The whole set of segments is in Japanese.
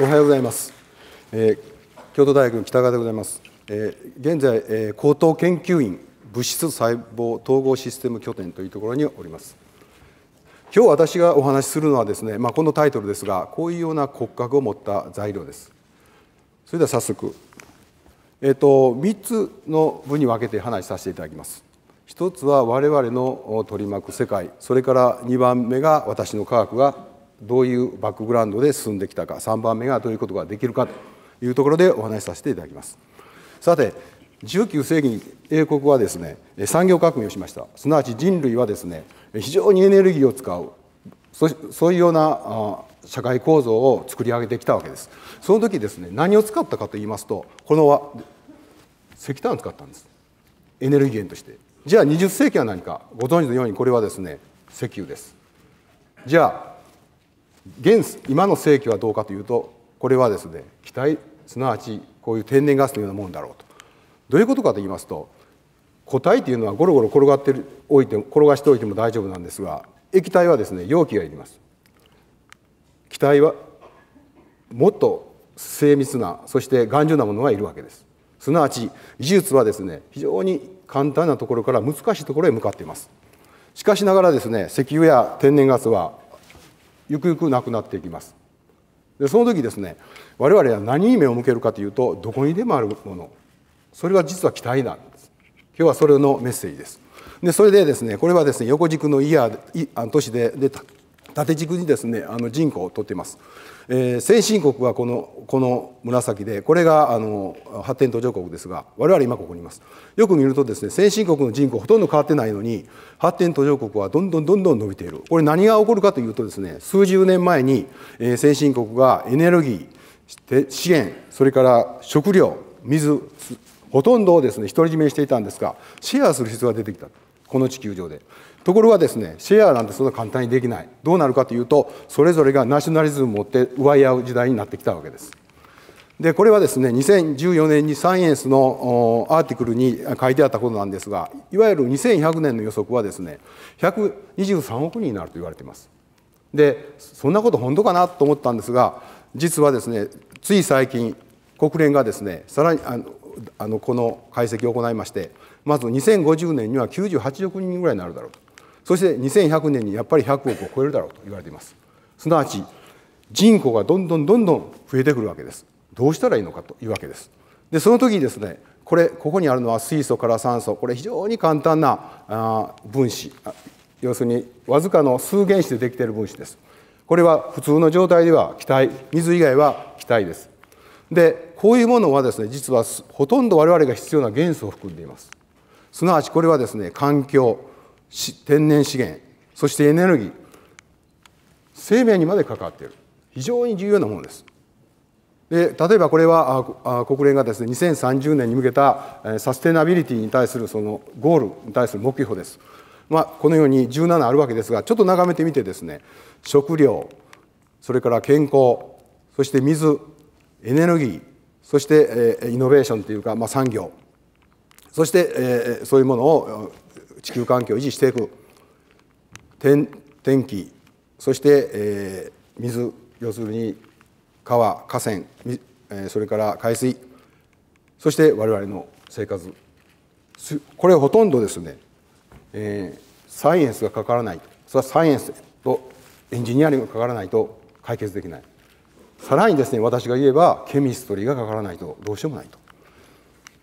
おはようございます。えー、京都大学北川でございます。えー、現在、えー、高等研究院物質細胞統合システム拠点というところにおります。今日私がお話しするのはですね、まあ、このタイトルですが、こういうような骨格を持った材料です。それでは早速、えーと、と3つの部に分けて話しさせていただきます。1つは我々の取り巻く世界、それから2番目が私の科学がどういうバックグラウンドで進んできたか3番目がどういうことができるかというところでお話しさせていただきますさて19世紀に英国はですね産業革命をしましたすなわち人類はですね非常にエネルギーを使うそういうような社会構造を作り上げてきたわけですその時ですね何を使ったかと言いますとこの石炭を使ったんですエネルギー源としてじゃあ20世紀は何かご存知のようにこれはですね石油ですじゃあ現今の世紀はどうかというとこれはですね気体すなわちこういう天然ガスのようなものだろうと。どういうことかと言いますと固体というのはゴロゴロ転がっておいて転がしておいても大丈夫なんですが液体はですね容器がいります。気体はもっと精密なそして頑丈なものがいるわけです。すなわち技術はですね非常に簡単なところから難しいところへ向かっています。しかしながらですね石油や天然ガスはゆくゆくなくなっていきますでその時ですね我々は何に目を向けるかというとどこにでもあるものそれは実は期待なんです今日はそれのメッセージですでそれでですねこれはですね横軸のイヤー都市でで縦軸にですねあの人口を取っています、えー、先進国はこのこの紫でこれがあの発展途上国ですが我々今ここにいますよく見るとですね先進国の人口ほとんど変わってないのに発展途上国はどんどんどんどん伸びているこれ何が起こるかというとですね数十年前に、えー、先進国がエネルギー支援それから食料水ほとんどをですね独り占めしていたんですがシェアする必要が出てきたこの地球上でところがですねシェアなんてそんな簡単にできないどうなるかというとそれぞれがナショナリズムを持って奪い合う時代になってきたわけですでこれはですね2014年にサイエンスのアーティクルに書いてあったことなんですがいわゆる2100年の予測はですね123億人になると言われていますでそんなこと本当かなと思ったんですが実はですねつい最近国連がですねさらにあのあのこの解析を行いましてまず2050年には98億人ぐらいになるだろうとそして2100年にやっぱり100億を超えるだろうと言われていますすなわち人口がどんどんどんどん増えてくるわけですどうしたらいいのかというわけですでその時にですねこれここにあるのは水素から酸素これ非常に簡単な分子要するにわずかの数原子でできている分子ですこれは普通の状態では気体水以外は気体ですでこういうものはですね実はほとんど我々が必要な元素を含んでいますすなわちこれはですね環境天然資源そしてエネルギー生命にまで関わっている非常に重要なものですで例えばこれは国連がですね2030年に向けたサステナビリティに対するそのゴールに対する目標です、まあ、このように17あるわけですがちょっと眺めてみてですね食料それから健康そして水エネルギーそしてイノベーションというか、まあ、産業そしてそういうものを地球環境を維持していく天天気そして、えー、水要するに川河川、えそれから海水そして我々の生活これほとんどですね、えー、サイエンスがかからないそれはサイエンスとエンジニアリングがかからないと解決できないさらにですね私が言えばケミストリーがかからないとどうしようもないと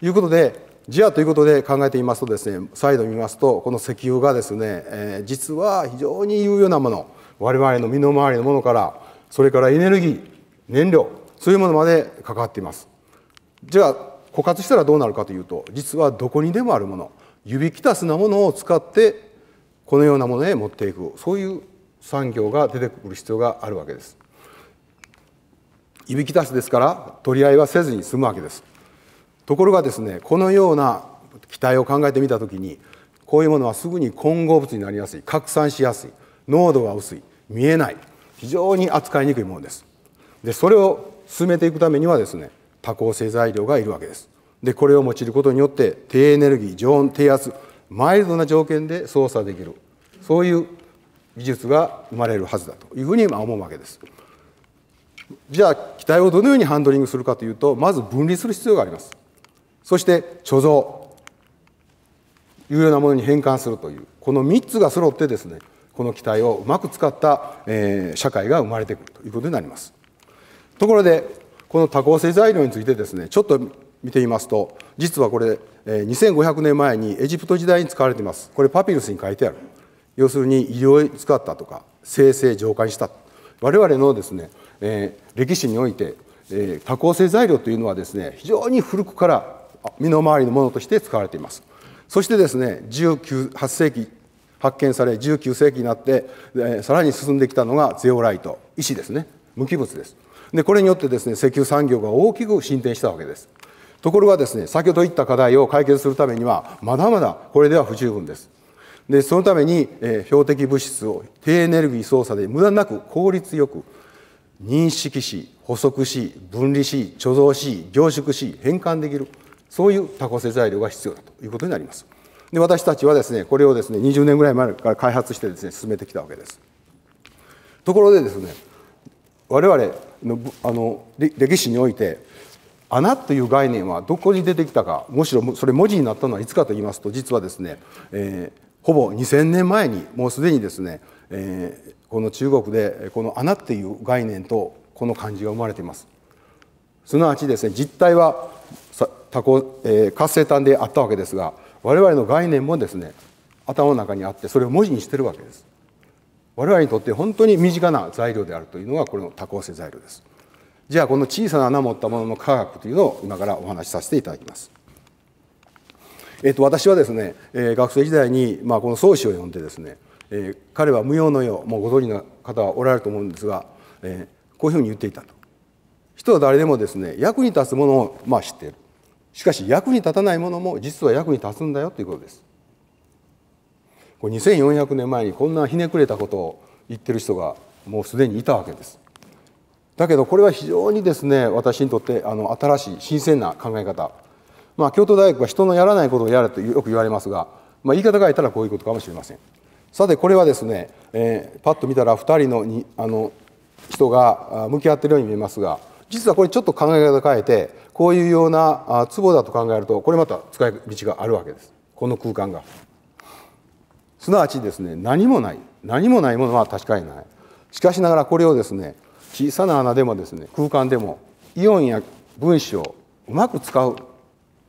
いうことでじゃあということで考えてみますとですね再度見ますとこの石油がですね、えー、実は非常に有用なもの我々の身の回りのものからそれからエネルギー燃料そういうものまで関わっていますじゃあ枯渇したらどうなるかというと実はどこにでもあるもの指きたすなものを使ってこのようなものへ持っていくそういう産業が出てくる必要があるわけです指きたすですから取り合いはせずに済むわけですところがですねこのような機体を考えてみた時にこういうものはすぐに混合物になりやすい拡散しやすい濃度が薄い見えない非常に扱いにくいものですでそれを進めていくためにはですね多孔性材料がいるわけですでこれを用いることによって低エネルギー常温低圧マイルドな条件で操作できるそういう技術が生まれるはずだというふうに思うわけですじゃあ機体をどのようにハンドリングするかというとまず分離する必要がありますそして貯蔵有用なものに変換するというこの3つが揃ってですねこの機体をうまく使った、えー、社会が生まれてくるということになりますところでこの多項性材料についてですねちょっと見てみますと実はこれ、えー、2500年前にエジプト時代に使われていますこれパピルスに書いてある要するに医療に使ったとか生成浄化にした我々のですね、えー、歴史において、えー、多項性材料というのはですね非常に古くから身の回りのものとして使われていますそしてですね18世紀発見され19世紀になって、さらに進んできたのがゼオライト石ですね無機物ですでこれによってですね石油産業が大きく進展したわけですところがですね先ほど言った課題を解決するためにはまだまだこれでは不十分ですでそのために、えー、標的物質を低エネルギー操作で無駄なく効率よく認識し補足し分離し貯蔵し凝縮し変換できるそういう多項製材料が必要だということになります。で私たちはですねこれをですね20年ぐらい前から開発してですね進めてきたわけです。ところでですね我々のあの歴史において穴という概念はどこに出てきたかむしろそれ文字になったのはいつかと言いますと実はですね、えー、ほぼ2000年前にもうすでにですね、えー、この中国でこの穴っていう概念とこの漢字が生まれています。すなわちですね実態は多項、えー、活性炭であったわけですが我々の概念もですね頭の中にあってそれを文字にしてるわけです。我々にとって本当に身近な材料であるというのがこれの多項性材料です。じゃあこの小さな穴を持ったものの科学というのを今からお話しさせていただきます。えっと、私はですね、えー、学生時代に、まあ、この宗師を呼んでですね、えー、彼は無用の用もうご存知の方はおられると思うんですが、えー、こういうふうに言っていたと人は誰でもですね役に立つものを、まあ、知っているしかし役に立たないものも実は役に立つんだよということです。2400年前にこんなひねくれたことを言ってる人がもうすでにいたわけです。だけどこれは非常にですね私にとってあの新しい新鮮な考え方、まあ、京都大学は人のやらないことをやれとよく言われますが、まあ、言い方変えたらこういうことかもしれません。さてこれはですね、えー、パッと見たら2人のにあの人が向き合っているように見えますが実はこれちょっと考え方変えてこういうような壺だと考えるとこれまた使い道があるわけですこの空間がすなわちですね何もない何もないものは確かにないしかしながらこれをですね小さな穴でもですね空間でもイオンや分子をうまく使う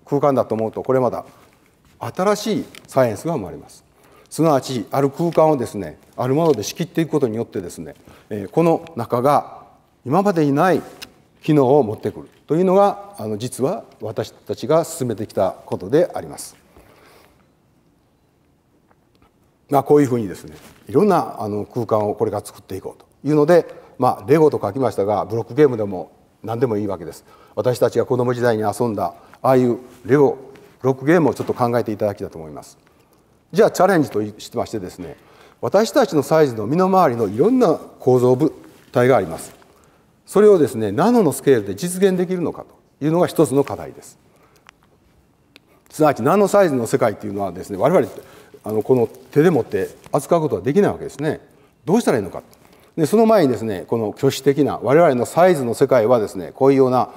空間だと思うとこれまた新しいサイエンスが生まれますすなわちある空間をですねあるもので仕切っていくことによってですねこの中が今までにない機能を持ってくるというのがあの実は私たちが進めてきたことであります。まあ、こういうふうにですねいろんなあの空間をこれから作っていこうというので、まあ、レゴと書きましたがブロックゲームでも何でもいいわけです。私たちが子ども時代に遊んだああいうレゴブロックゲームをちょっと考えていただきたと思います。じゃあチャレンジとしてましてですね私たちのサイズの身の回りのいろんな構造物体があります。それをですねナノのスケールで実現できるのかというのが一つの課題ですすなわちナノサイズの世界というのはですね我々あのこの手で持って扱うことはできないわけですねどうしたらいいのかでその前にですねこの挙手的な我々のサイズの世界はですねこういうような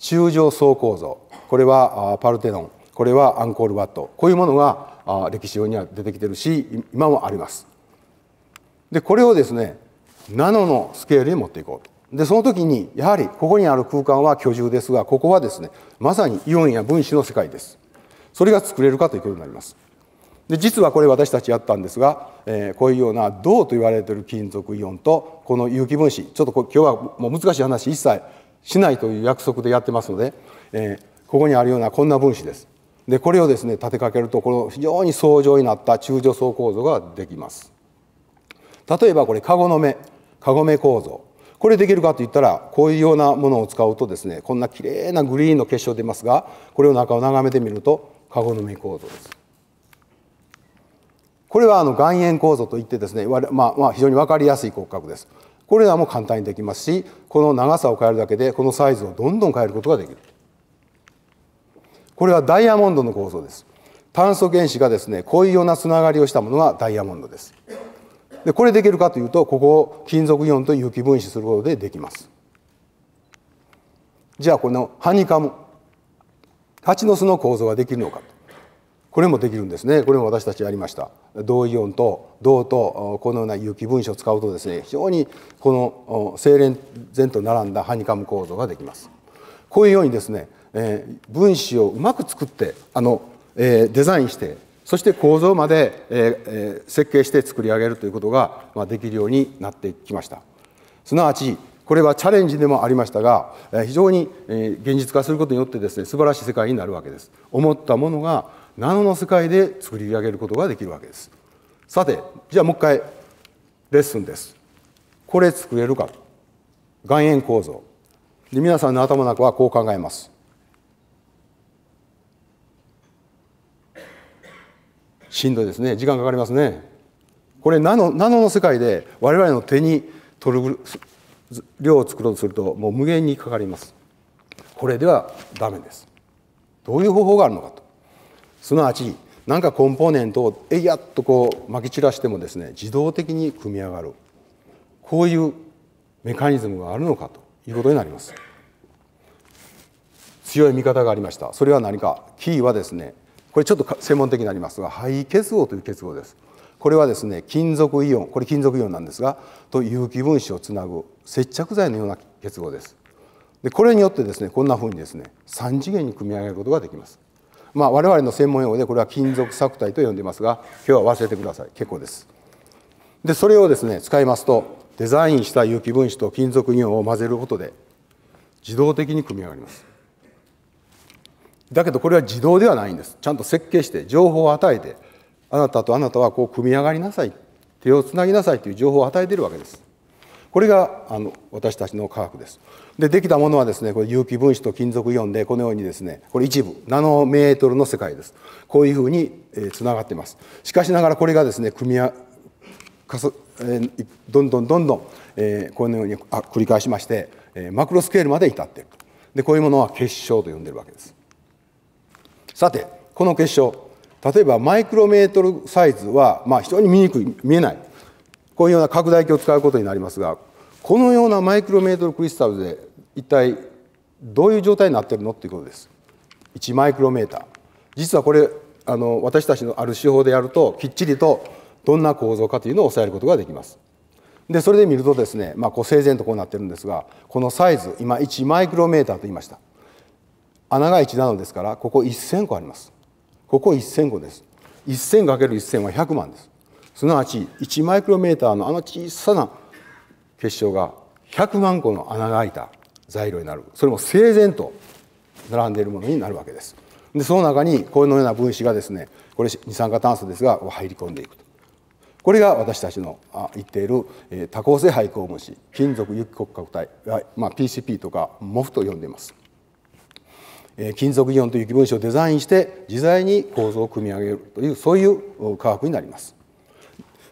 中上層構造これはパルテノンこれはアンコール・ワットこういうものが歴史上には出てきてるし今もありますでこれをですねナノのスケールに持っていこうとでその時にやはりここにある空間は居住ですがここはですねまさにイオンや分子の世界ですそれが作れるかということになりますで実はこれ私たちやったんですが、えー、こういうような銅と言われている金属イオンとこの有機分子ちょっと今日はもう難しい話一切しないという約束でやってますので、えー、ここにあるようなこんな分子ですでこれをですね立てかけるとこの非常に相乗になった中女層構造ができます例えばこれカゴの目カゴ目構造これできるかといったらこういうようなものを使うとですねこんなきれいなグリーンの結晶出ますがこれを中を眺めてみるとカゴの実構造です。これはあの岩塩構造といってですね、まあ、まあ非常に分かりやすい骨格です。これらも簡単にできますしこの長さを変えるだけでこのサイズをどんどん変えることができる。これはダイヤモンドの構造です。炭素原子がですねこういうようなつながりをしたものがダイヤモンドです。でこれできるかというとここを金属イオンと有機分子することでできますじゃあこのハニカム蜂の巣の構造ができるのかこれもできるんですねこれも私たちやりました銅イオンと銅とこのような有機分子を使うとですね非常にこの精錬前と並んだハニカム構造ができますこういうようにですね、えー、分子をうまく作ってあの、えー、デザインしてそして構造まで、え設計して作り上げるということが、まあ、できるようになってきました。すなわち、これはチャレンジでもありましたが、非常に現実化することによってですね、素晴らしい世界になるわけです。思ったものがナノの世界で作り上げることができるわけです。さて、じゃあもう一回レッスンです。これ作れるか。岩塩構造。で皆さんの頭の中はこう考えます。しんどいですね時間かかりますねこれナノナノの世界で我々の手に取る量を作ろうとするともう無限にかかりますこれではダメですどういう方法があるのかとすなわち何かコンポーネントをえいやっとこうまき散らしてもですね自動的に組み上がるこういうメカニズムがあるのかということになります強い見方がありましたそれは何かキーはですねこれちょっと専門的になりますが肺結合という結合ですこれはですね金属イオンこれ金属イオンなんですがと有機分子をつなぐ接着剤のような結合ですでこれによってですねこんなふうにですね3次元に組み上げることができますまあ我々の専門用語でこれは金属錯体と呼んでいますが今日は忘れてください結構ですでそれをですね使いますとデザインした有機分子と金属イオンを混ぜることで自動的に組み上がりますだけどこれは自動ではないんですちゃんと設計して情報を与えてあなたとあなたはこう組み上がりなさい手をつなぎなさいという情報を与えているわけですこれがあの私たちの科学ですでできたものはですねこれ有機分子と金属イオンでこのようにですねこれ一部ナノメートルの世界ですこういうふうにつながっていますしかしながらこれがですね組み合かす、えー、どんどんどんどん、えー、このようにあ繰り返しまして、えー、マクロスケールまで至っているでこういうものは結晶と呼んでるわけですさてこの結晶例えばマイクロメートルサイズは、まあ、非常に見にくい見えないこういうような拡大鏡を使うことになりますがこのようなマイクロメートルクリスタルで一体どういう状態になってるのっていうことです1マイクロメーター実はこれあの私たちのある手法でやるときっちりとどんな構造かというのを抑えることができますでそれで見るとですね、まあ、こう整然とこうなってるんですがこのサイズ今1マイクロメーターと言いました穴が1なのですからここ1000個ありますここ1000個です1000かける1000は100万ですすなわち1マイクロメーターのあの小さな結晶が100万個の穴が開いた材料になるそれも整然と並んでいるものになるわけですでその中にこのような分子がですねこれ二酸化炭素ですが入り込んでいくとこれが私たちの言っている多孔性廃鉱物金属有機骨格体、まあ、PCP とか MOF と呼んでいます。金属イオンという気分子をデザインして自在に構造を組み上げるというそういう科学になります。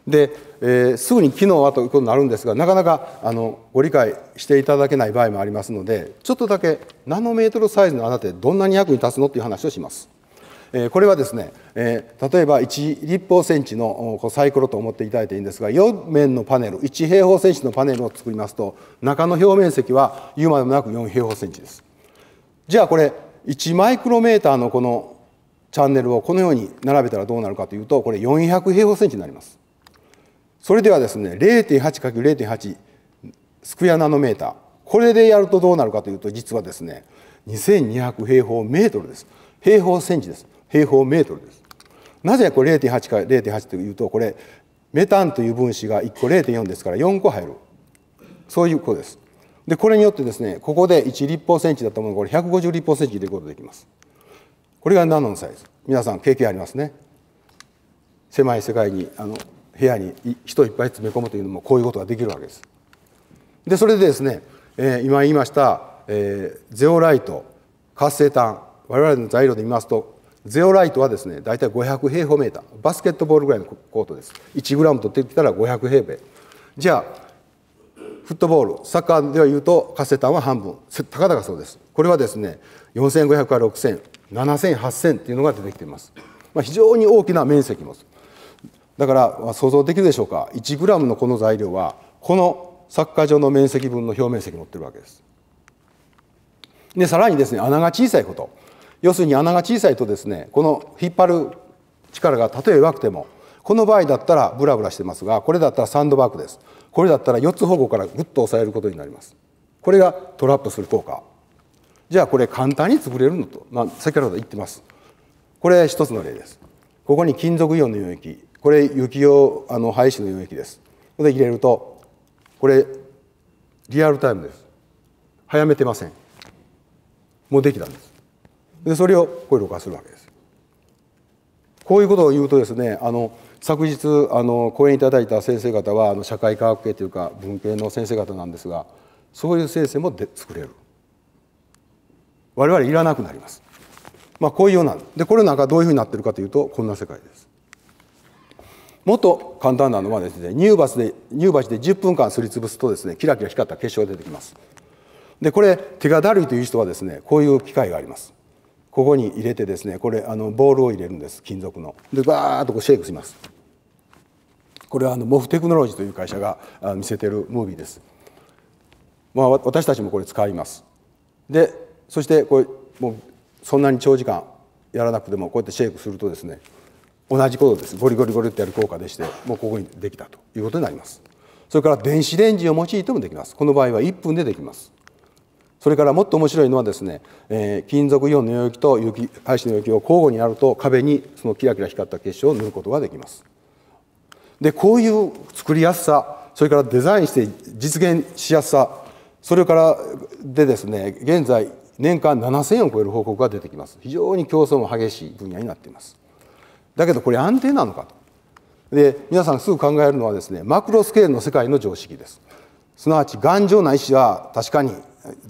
で、えー、すぐに機能はということになるんですがなかなかあのご理解していただけない場合もありますのでちょっとだけナノメートルサイズのあなたどんなに役に立つのという話をします。えー、これはですね、えー、例えば1立方センチのこうサイコロと思っていただいていいんですが4面のパネル1平方センチのパネルを作りますと中の表面積は言うまでもなく4平方センチです。じゃあこれ1マイクロメーターのこのチャンネルをこのように並べたらどうなるかというとこれ400平方センチになりますそれではですね 0.8×0.8 スクエアナノメーターこれでやるとどうなるかというと実はですね2200平方メートルです平方センチです平方メートルですなぜこれ0.8か0.8というとこれメタンという分子が1個0.4ですから4個入るそういうことですでこれによってですねここで1立方センチだったものこれ150立方センチ入れることができますこれがナノのサイズ皆さん経験ありますね狭い世界にあの部屋に人いっぱい詰め込むというのもこういうことができるわけですでそれでですね、えー、今言いました、えー、ゼオライト活性炭我々の材料で見ますとゼオライトはですね大体500平方メーターバスケットボールぐらいのコートです1グラム取ってきたら500平米じゃあフットボールサッカーでは言うとカセタンは半分たかだかそうですこれはですね4500から6000 70008000っていうのが出てきています、まあ、非常に大きな面積もだから想像できるでしょうか1ムのこの材料はこのサッカー場の面積分の表面積持ってるわけですでさらにですね穴が小さいこと要するに穴が小さいとですねこの引っ張る力がたとえ弱くてもこの場合だったらブラブラしてますがこれだったらサンドバッグですこれだったら4つ保護からぐっと押さえることになりますこれがトラップする効果じゃあこれ簡単に潰れるのと、まあ、先ほど言ってますこれ一つの例ですここに金属イオンの溶液これ雪用あの廃止の溶液ですで入れるとこれリアルタイムです早めてませんもうできたんですでそれをこういうろ化するわけですこういうことを言うとですねあの昨日あの講演いただいた先生方はあの社会科学系というか文系の先生方なんですがそういう先生もで作れる我々いらなくなります、まあ、こういうようなでこれなんかどういうふうになってるかというとこんな世界ですもっと簡単なのはですね乳鉢で乳鉢で10分間すりつぶすとですねキラキラ光った結晶が出てきますでこれ手がだるいという人はですねこういう機械がありますここに入れてですねこれあのボールを入れるんです金属のでバーッとこうシェイクしますこれはあのモフテクノロジーという会社が見せてるムービーです。まあ、私たちもこれ使います。でそしてこれもうそんなに長時間やらなくてもこうやってシェイクするとですね同じことですゴリゴリゴリってやる効果でしてもうここにできたということになります。それから電子レンジを用いてもできます。この場合は1分でできます。それからもっと面白いのはですね、えー、金属イオンの溶液と有機廃止の溶液を交互にやると壁にそのキラキラ光った結晶を塗ることができます。でこういう作りやすさそれからデザインして実現しやすさそれからでですね現在年間7000を超える報告が出てきます非常に競争も激しい分野になっていますだけどこれ安定なのかとで皆さんすぐ考えるのはですねマクロスケールの世界の常識ですすなわち頑丈な石は確かに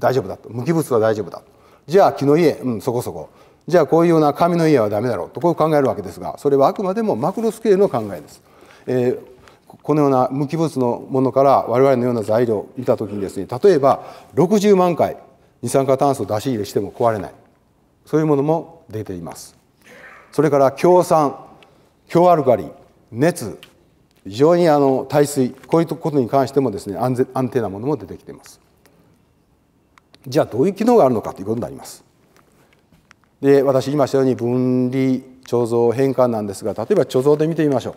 大丈夫だと無機物は大丈夫だとじゃあ木の家、うん、そこそこじゃあこういうような紙の家はダメだろうとこう考えるわけですがそれはあくまでもマクロスケールの考えですえーこのような無機物のものから我々のような材料を見た時にですね例えば60万回二酸化炭素を出し入れしても壊れないそういうものも出ていますそれから強酸強アルカリ熱非常にあの耐水こういうことに関してもですね安安定なものも出てきていますじゃあどういう機能があるのかということになりますで私今したように分離貯蔵変換なんですが例えば貯蔵で見てみましょう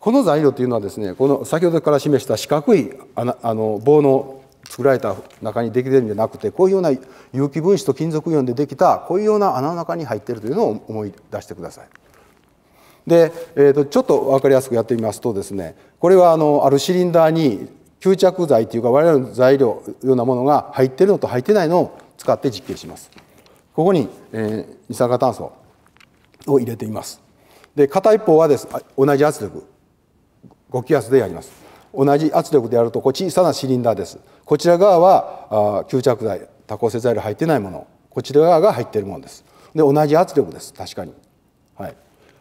この材料というのはですねこの先ほどから示した四角い穴あの棒の作られた中にできてるんじゃなくてこういうような有機分子と金属イオンでできたこういうような穴の中に入っているというのを思い出してください。で、えーと、ちょっと分かりやすくやってみますとですねこれはあのあるシリンダーに吸着剤というか我々の材料ようなものが入っているのと入ってないのを使って実験します。ここに、えー、二酸化炭素を入れています。で片一方はです同じ圧力5気圧でやります同じ圧力でやるとこう小さなシリンダーですこちら側は吸着剤多孔性材料入ってないものこちら側が入っているものですで同じ圧力です確かに、はい、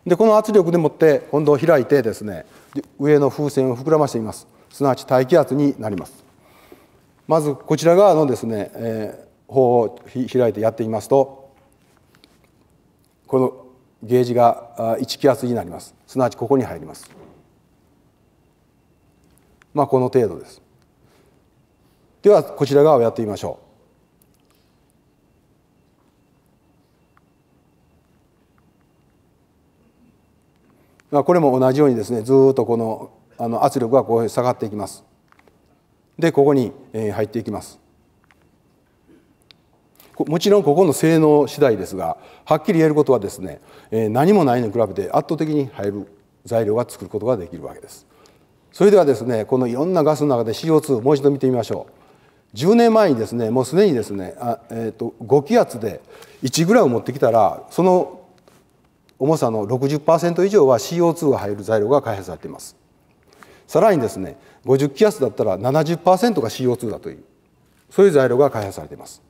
でこの圧力でもって温度を開いてですね上の風船を膨らましていますすなわち大気圧になりますまずこちら側のですね、えー、方を開いてやってみますとこのゲージが1気圧になりますすなわちここに入りますまあ、この程度ですではこちら側をやってみましょうまあ、これも同じようにですねずっとこのあの圧力がこう下がっていきますでここに入っていきますもちろんここの性能次第ですがはっきり言えることはですね何もないのに比べて圧倒的に入る材料が作ることができるわけですそれではですねこのいろんなガスの中で CO2 もう一度見てみましょう10年前にですねもうすでにですねあ、えーと、5気圧で1ム持ってきたらその重さの60%以上は CO2 が入る材料が開発されていますさらにですね50気圧だったら70%が CO2 だというそういう材料が開発されています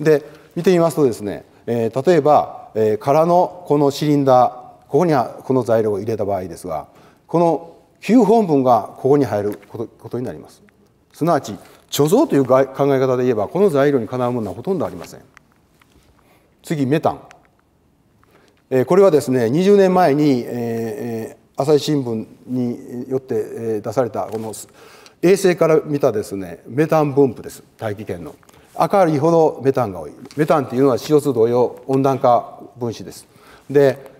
で見てみますとですね、えー、例えば、えー、空のこのシリンダーここにはこの材料を入れた場合ですがこの旧本文がここに入ることになりますすなわち貯蔵という考え方で言えばこの材料にかなうものはほとんどありません次メタン、えこれはですね20年前に、えー、朝日新聞によって出されたこの衛星から見たですねメタン分布です大気圏の明るいほどメタンが多いメタンっていうのは CO2 同様温暖化分子ですで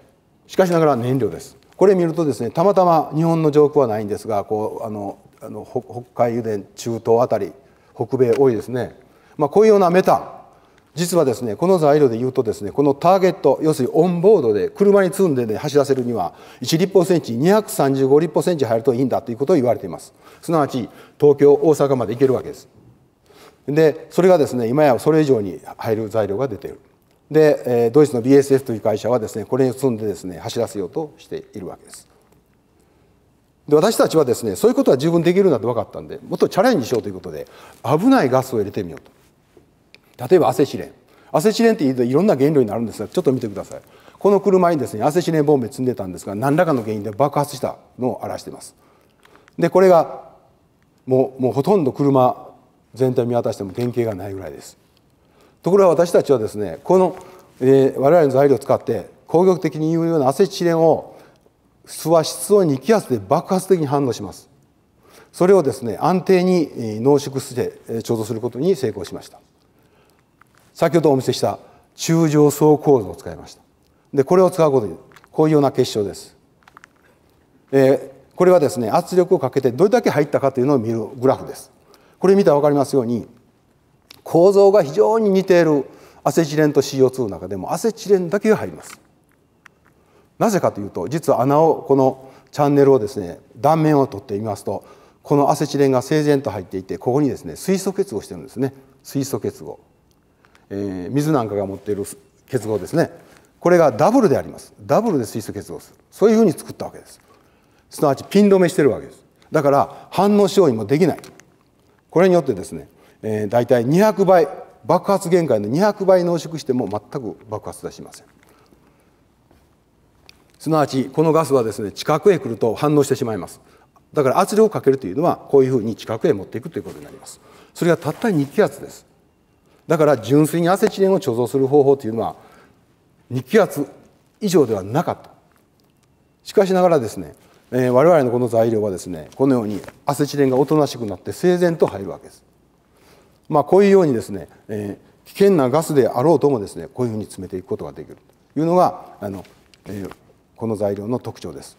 しかしながら燃料ですこれ見るとですねたまたま日本の上空はないんですがこうあのあの北海油田中東あたり北米多いですね、まあ、こういうようなメタン実はですねこの材料で言うとですねこのターゲット要するにオンボードで車に積んで、ね、走らせるには1立方センチ235立方センチ入るといいんだということを言われていますすなわち東京大阪まで行けるわけですでそれがですね今やそれ以上に入る材料が出ているで、えドイツの BSF という会社はですねこれに積んでですね走らせようとしているわけですで私たちはですねそういうことは十分できるんだと分かったんでもっとチャレンジしようということで危ないガスを入れてみようと例えばアセチレンアセチレンっていろんな原料になるんですがちょっと見てくださいこの車にですねアセチレンボンベ積んでたんですが何らかの原因で爆発したのを表していますでこれがもうもうほとんど車全体見渡しても原型がないぐらいですところが私たちはですねこの、えー、我々の材料を使って工業的に言うようなアセチレンを素は室温に気圧で爆発的に反応しますそれをですね安定に濃縮して貯蔵することに成功しました先ほどお見せした中上層構造を使いましたでこれを使うことにこういうような結晶です、えー、これはですね圧力をかけてどれだけ入ったかというのを見るグラフですこれ見たら分かりますように構造が非常に似ているアセチレンと CO2 の中でもアセチレンだけが入りますなぜかというと実は穴をこのチャンネルをですね断面を取ってみますとこのアセチレンが整然と入っていてここにですね水素結合してるんですね水素結合、えー、水なんかが持っている結合ですねこれがダブルでありますダブルで水素結合するそういうふうに作ったわけですすなわちピン止めしてるわけですだから反応しようにもできないこれによってですねえー、大体200倍爆発限界の200倍濃縮しても全く爆発出しませんすなわちこのガスはですね近くへ来ると反応してしまいますだから圧力をかけるというのはこういうふうに近くへ持っていくということになりますそれがたった2気圧ですだから純粋にアセチレンを貯蔵する方法というのは2気圧以上ではなかったしかしながらですね、えー、我々のこの材料はですねこのようにアセチレンがおとなしくなって整然と入るわけですまあ、こういうようにですね、えー、危険なガスであろうともですねこういうふうに詰めていくことができるというのがあの、えー、この材料の特徴です。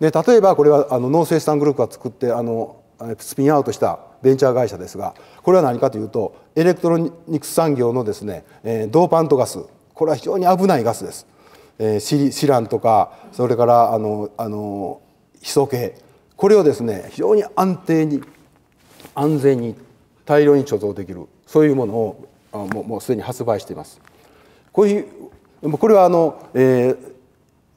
で例えばこれはあの農生産グループが作ってあのスピンアウトしたベンチャー会社ですがこれは何かというとエレクトロニクス産業のですね、えー、ドーパントガスこれは非常に危ないガスです。えー、シリシランとかそれからあのあのヒ素系これをですね非常に安定に安全に大量に貯蔵できるそういうものをあもうもうすでに発売しています。こういうこれはあの、えー、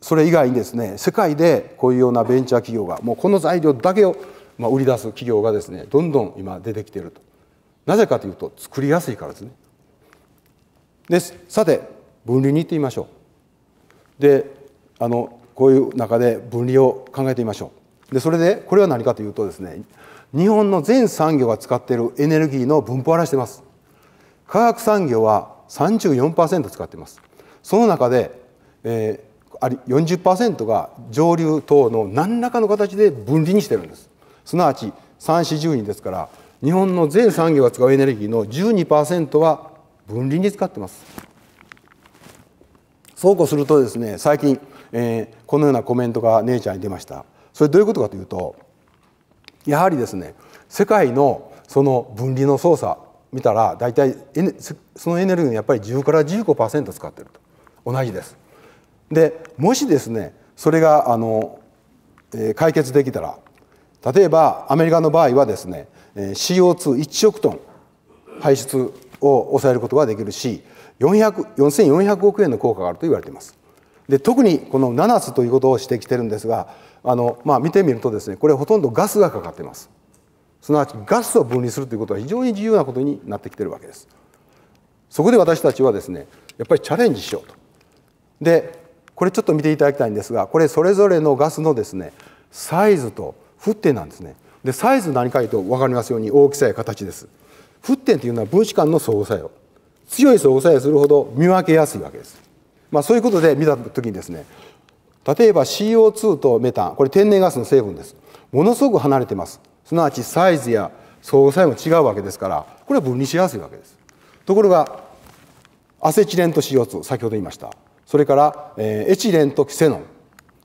それ以外にですね世界でこういうようなベンチャー企業がもうこの材料だけを、まあ、売り出す企業がですねどんどん今出てきているとなぜかというと作りやすいからですね。ですさて分離に行ってみましょう。であのこういう中で分離を考えてみましょう。でそれでこれは何かというとですね日本の全産業が使っているエネルギーの分布を表しています化学産業は34%使っていますその中で、えー、あり40%が上流等の何らかの形で分離にしてるんですすなわち3四1 2ですから日本の全産業が使うエネルギーの12%は分離に使ってますそうこうするとですね最近、えー、このようなコメントがネイチャーに出ましたそれどういうことかというとやはりですね世界のその分離の操作見たら大体そのエネルギーのやっぱり10から15%使ってると同じです。でもしですねそれがあの、えー、解決できたら例えばアメリカの場合はですね CO21 億トン排出を抑えることができるし4400億円の効果があると言われています。で特にこの7つということをしてきてるんですがあの、まあ、見てみるとですねこれほとんどガスがかかっていますすなわちガスを分離するということは非常に重要なことになってきてるわけですそこで私たちはですねやっぱりチャレンジしようとでこれちょっと見ていただきたいんですがこれそれぞれのガスのですねサイズと沸点なんですねでサイズ何かいうと分かりますように大きさや形です沸点というのは分子間の相互作用強い相互作用するほど見分けやすいわけです、まあ、そういうことで見た時にですね例えば CO2 とメタンこれ天然ガスの成分ですものすごく離れてますすなわちサイズや相互作用も違うわけですからこれは分離しやすいわけですところがアセチレンと CO2 先ほど言いましたそれから、えエチレンとキセノン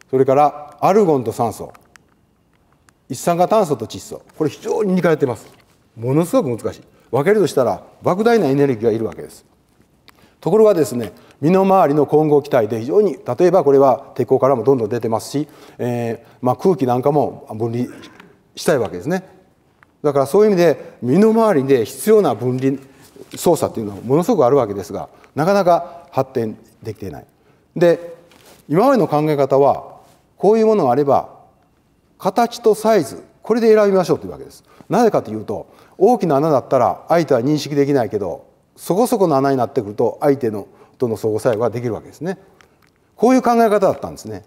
それからアルゴンと酸素一酸化炭素と窒素これ非常に似通ってますものすごく難しい分けるとしたら莫大なエネルギーがいるわけですところがですね身の回りの混合気体で非常に例えばこれは鉄鋼からもどんどん出てますし、えー、まあ、空気なんかも分離したいわけですねだからそういう意味で身の回りで必要な分離操作っていうのはものすごくあるわけですがなかなか発展できていないで今までの考え方はこういうものがあれば形とサイズこれで選びましょうというわけですなぜかというと大きな穴だったら相手は認識できないけどそこそこの穴になってくると相手のとの相互作用ができるわけですね。こういう考え方だったんですね。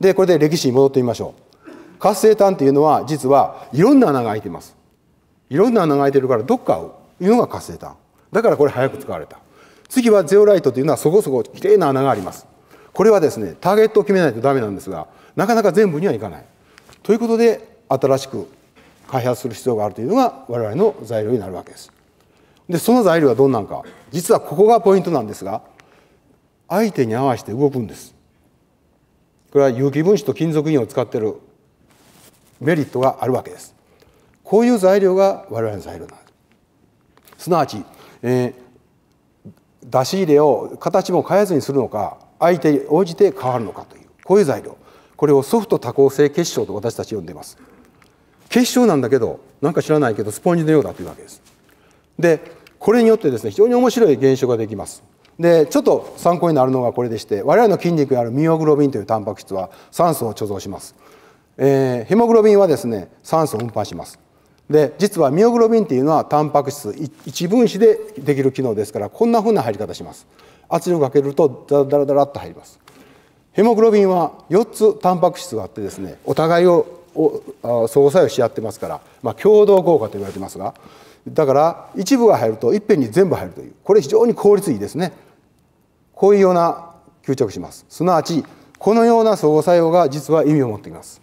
で、これで歴史に戻ってみましょう。活性炭っていうのは、実はいろんな穴が開いてます。いろんな穴が開いてるから、どっかをいうのが活性炭。だからこれ早く使われた。次はゼオライトというのはそこそこきれいな穴があります。これはですね、ターゲットを決めないとダメなんですが、なかなか全部にはいかない。ということで、新しく開発する必要があるというのが我々の材料になるわけです。で、その材料はどんなんか。実はここがポイントなんですが、相手に合わせて動くんですこれは有機分子と金属イオンを使ってるメリットがあるわけですこういう材料が我々の材料なんですすなわち、えー、出し入れを形も変えずにするのか相手に応じて変わるのかというこういう材料これをソフト多孔性結晶と私たち呼んでます結晶なんだけどなんか知らないけどスポンジのようだというわけですでこれによってですね非常に面白い現象ができますでちょっと参考になるのがこれでして我々の筋肉にあるミオグロビンというタンパク質は酸素を貯蔵します、えー、ヘモグロビンはですね酸素を運搬しますで実はミオグロビンっていうのはタンパク質一分子でできる機能ですからこんなふうな入り方します圧力かけるとダラダラダラっと入りますヘモグロビンは4つタンパク質があってですねお互いを相作用し合ってますから、まあ、共同効果と言われてますがだから一部が入るといっぺんに全部入るというこれ非常に効率いいですねこういうような吸着しますすなわちこのような相互作用が実は意味を持っています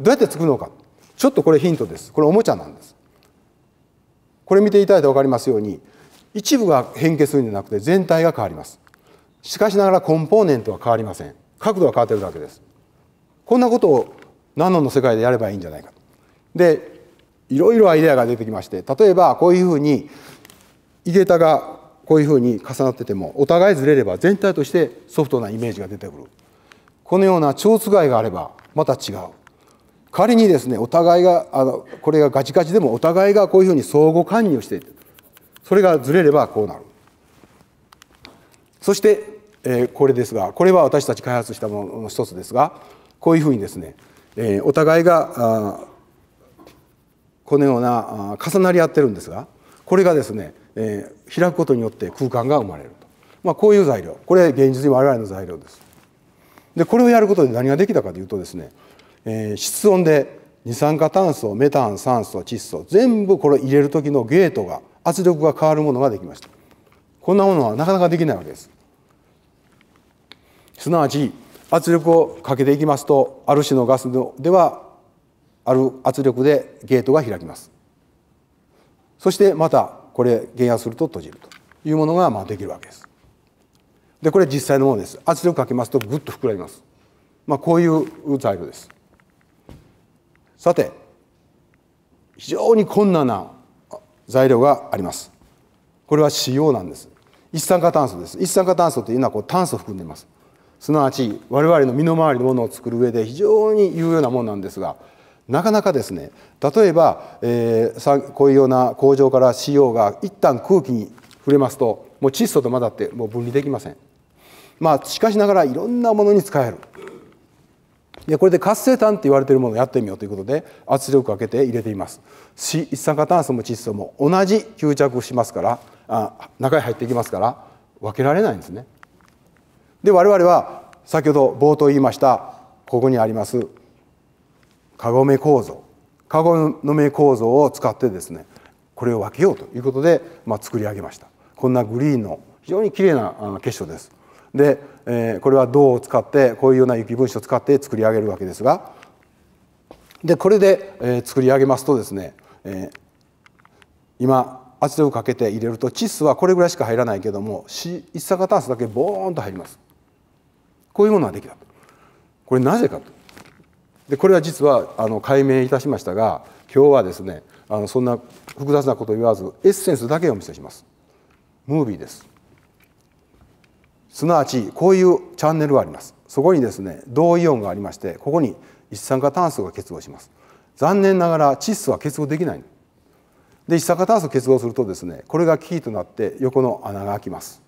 どうやって作るのかちょっとこれヒントですこれおもちゃなんですこれ見ていただいて分かりますように一部が変形するんじゃなくて全体が変わりますしかしながらコンポーネントは変わりません角度は変わってるだけですこんなことをナノの世界でやればいいんじゃないかでいろいろアイデアが出てきまして例えばこういうふうに井桁がこういうふうに重なっててもお互いずれれば全体としてソフトなイメージが出てくるこのような調子がいがあればまた違う仮にですねお互いがあのこれがガチガチでもお互いがこういうふうに相互理をしていてそれがずれればこうなるそして、えー、これですがこれは私たち開発したものの一つですがこういうふうにですね、えー、お互いがこのような重なり合ってるんですがこれがですねえー、開くことによって空間が生まれると、まあ、こういう材料これ現実に我々の材料です。でこれをやることで何ができたかというとですね、えー、室温で二酸化炭素メタン酸素窒素全部これ入れる時のゲートが圧力が変わるものができましたこんなものはなかなかできないわけですすなわち圧力をかけていきますとある種のガスではある圧力でゲートが開きますそしてまたこれ減圧すると閉じるというものがまあできるわけです。でこれ実際のものです圧力かけますとぐっと膨らみます、まあ、こういう材料ですさて非常に困難な材料がありますこれは塩なんです一酸化炭素です一酸化炭素というのはこう炭素を含んでいますすなわち我々の身の回りのものを作る上で非常に有用なものなんですがなかなかですね例えば、えー、こういうような工場から CO が一旦空気に触れますともう窒素と混ざってもう分離できません。まあ、しかしながらいろんなものに使える。でこれで活性炭って言われているものをやってみようということで圧力をかけて入れています一酸化炭素も窒素も同じ吸着しますからあ中へ入っていきますから分けられないんですねで我々は先ほど冒頭言いましたここにありますカゴメ構造カゴメ構造を使ってですねこれを分けようということで、まあ、作り上げましたこんなグリーンの非常に綺麗な結晶ですで、えー、これは銅を使ってこういうような雪分子を使って作り上げるわけですがでこれで、えー、作り上げますとですね、えー、今圧力かけて入れると窒素はこれぐらいしか入らないけども一酸化炭素だけボーンと入りますこういうものができたこれなぜかとでこれは実はあの解明いたしましたが今日はですねあのそんな複雑なことを言わずエッセンスだけをお見せします。ムービーですすなわちこういうチャンネルがありますそこにですね銅イオンがありましてここに一酸化炭素が結合します残念ながら窒素は結合できないで一酸化炭素結合するとですねこれがキーとなって横の穴が開きます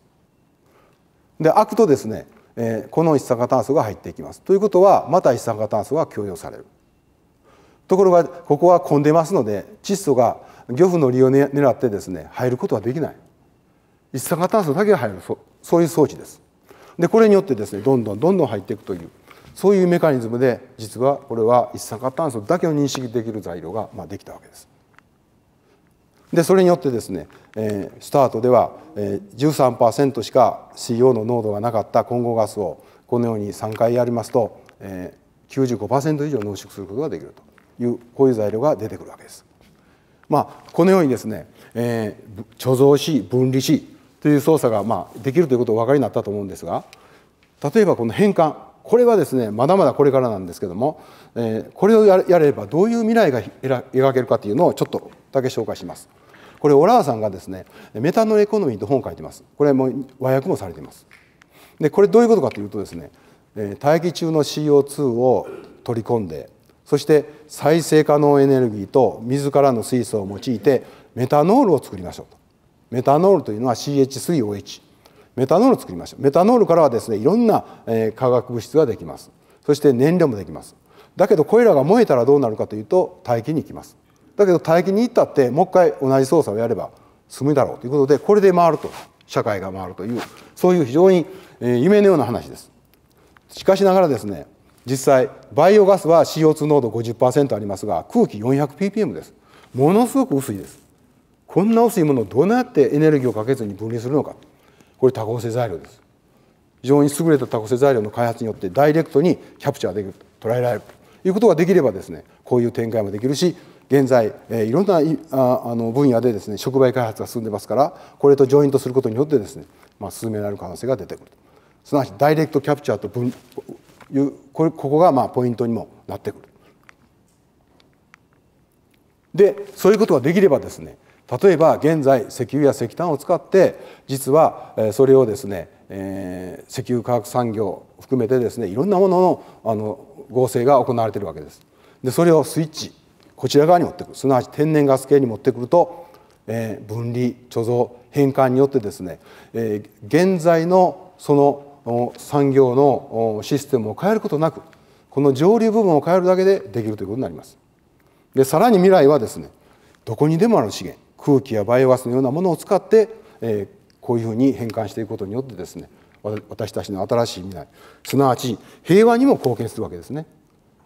で開くとですねえこの一酸化炭素が入っていきますということはまた一酸化炭素が供与されるところがここは混んでますので窒素が漁夫の利用を狙ってですね入ることはできない一酸化炭素だけが入るそういう装置ですでこれによってですねどんどんどんどん入っていくというそういうメカニズムで実はこれは一酸化炭素だけを認識できる材料が、まあ、できたわけですでそれによってですね、えー、スタートでは、えー、13%しか CO の濃度がなかった混合ガスをこのように3回やりますと、えー、95%以上濃縮することができるというこういう材料が出てくるわけです。まあ、このようにですね、えー、貯蔵し分離しという操作が、まあ、できるということお分かりになったと思うんですが例えばこの変換これはですねまだまだこれからなんですけども、えー、これをやればどういう未来が描けるかというのをちょっとだけ紹介します。これオラーさんがですねメタノエコノミーと本を書いてますこれも和訳もされていますでこれどういうことかというとですね大気中の CO2 を取り込んでそして再生可能エネルギーと自らの水素を用いてメタノールを作りましょうとメタノールというのは CH3OH メタノールを作りましょうメタノールからはですねいろんな化学物質ができますそして燃料もできますだけどこれらが燃えたらどうなるかというと大気に行きますだけど唾液に行ったってもう一回同じ操作をやれば済むだろうということでこれで回ると社会が回るというそういう非常に夢のような話です。しかしながらですね実際バイオガスは CO2 濃度50%ありますが空気 400ppm ですものすごく薄いですこんな薄いものをどうやってエネルギーをかけずに分離するのかこれ多合成材料です非常に優れた多合成材料の開発によってダイレクトにキャプチャーできる捉えられるということができればですねこういう展開もできるし現在、えいろんなああの分野でですね触媒開発が進んでますからこれとジョイントすることによってですね、まあ、進められる可能性が出てくるすなわちダイレクトキャプチャーと分いうこれここがまあポイントにもなってくる。でそういうことができればですね例えば現在石油や石炭を使って実はそれをですね、えー、石油化学産業含めてですねいろんなもののあの合成が行われているわけです。でそれをスイッチこちら側に持ってくるすなわち天然ガス系に持ってくると、えー、分離貯蔵変換によってですね、えー、現在のその産業のシステムを変えることなくこの上流部分を変えるだけでできるということになります。でさらに未来はですねどこにでもある資源空気やバイオガスのようなものを使って、えー、こういうふうに変換していくことによってですね私たちの新しい未来すなわち平和にも貢献するわけですね。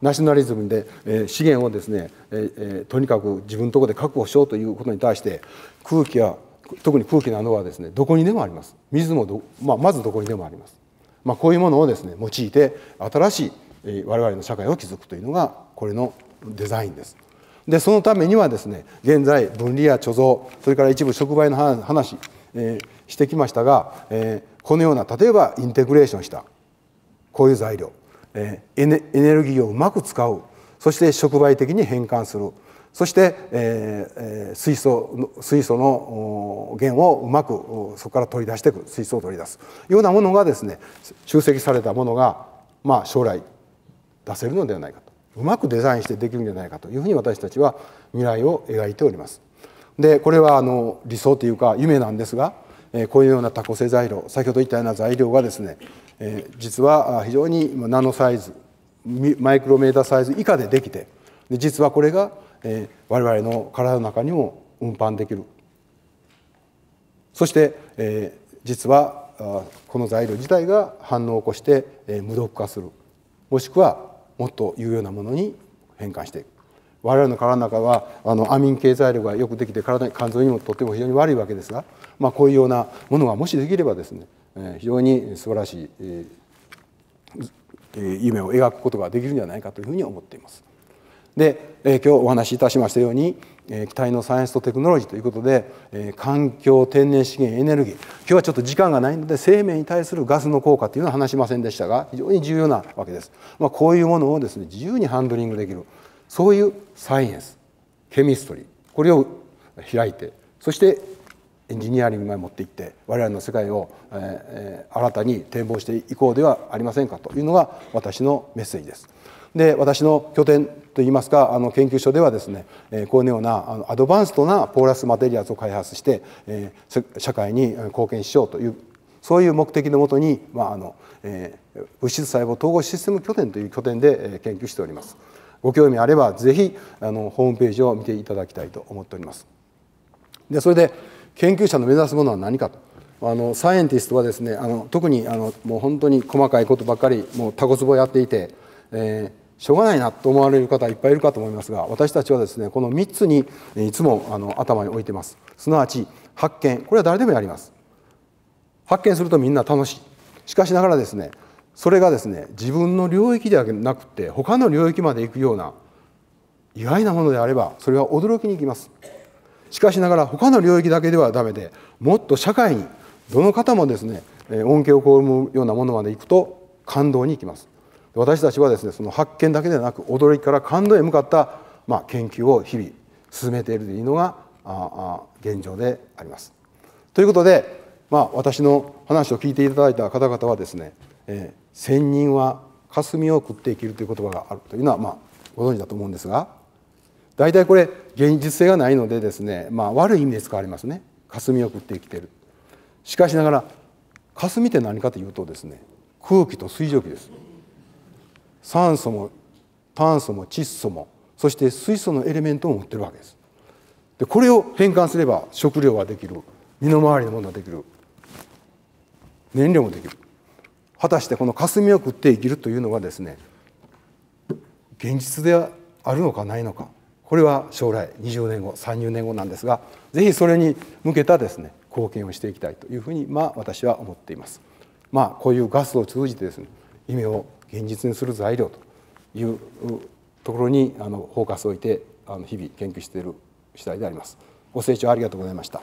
ナショナリズムで、え資源をですね、ええとにかく自分のところで確保しようということに対して空気や特に空気などはですねどこにでもあります水もまあ、まずどこにでもあります、まあ、こういうものをですね用いて新しい、え我々の社会を築くというのがこれのデザインですでそのためにはですね現在分離や貯蔵それから一部触媒の話、えしてきましたが、えこのような例えばインテグレーションしたこういう材料エネルギーをうまく使うそして触媒的に変換するそして、えー、水素水素の源をうまくそこから取り出していく水素を取り出すようなものがですね集積されたものが、まあ、将来出せるのではないかとうまくデザインしてできるんじゃないかというふうに私たちは未来を描いております。でこれはあの理想というか夢なんですがこういうような多個性材料先ほど言ったような材料がですねえ実は非常にナノサイズマイクロメーターサイズ以下でできてで実はこれが、え我々の体の中にも運搬できるそして、え実はこの材料自体が反応を起こして、え無毒化するもしくはもっと有用なものに変換していく我々の体の中はあのアミン系材料がよくできて体に肝臓にもとっても非常に悪いわけですが、まあ、こういうようなものがもしできればですね非常に素晴らしい夢を描くことができるんじゃないかというふうに思っています。で今日お話しいたしましたように機体のサイエンスとテクノロジーということで環境天然資源エネルギー今日はちょっと時間がないので生命に対するガスの効果というのは話しませんでしたが非常に重要なわけです。まあ、こういうものをですね自由にハンドリングできるそういうサイエンスケミストリーこれを開いてそしてエンジニアリングまで持っていって我々の世界を、え新たに展望していこうではありませんかというのが私のメッセージです。で私の拠点といいますかあの研究所ではですね、えこのようなあのアドバンストなポーラスマテリアルを開発して、え社会に貢献しようというそういう目的のもとに、まああのえー、物質細胞統合システム拠点という拠点で、え研究しております。ご興味あればぜひあのホームページを見ていただきたいと思っております。でそれで研究者の目指すものは何かとあのサイエンティストはですねあの特にあのもう本当に細かいことばっかりもうタコツボやっていて、えー、しょうがないなと思われる方いっぱいいるかと思いますが私たちはですねこの3つにいつもあの頭に置いてますすなわち発見これは誰でもやります発見するとみんな楽しいしかしながらですねそれがですね自分の領域ではなくて他の領域まで行くような意外なものであればそれは驚きにいきますしかしながら他の領域だけではダメでもっと社会にどの方もですね恩恵を被るようなものまでいくと感動に行きます私たちはですねその発見だけではなく驚きから感動へ向かった、まあ、研究を日々進めているというのがああ現状であります。ということで、まあ、私の話を聞いていただいた方々はですね「え人は霞を食って生きる」という言葉があるというのは、まあ、ご存知だと思うんですが大体これ現実性がないのでですね、まあ、悪い意味で使われますね霞を食って生きてるしかしながら霞って何かというとですね空気と水蒸気です酸素も炭素も窒素もそして水素のエレメントも持ってるわけですでこれを変換すれば食料はできる身の回りのものはできる燃料もできる果たしてこの霞を食って生きるというのはですね現実であるのかないのかこれは将来20年後30年後なんですがぜひそれに向けたですね貢献をしていきたいというふうにまあ私は思っています。まあ、こういうガスを通じてですね夢を現実にする材料というところにあのフォーカスを置いてあの日々研究している次第であります。ご清聴ありがとうございました。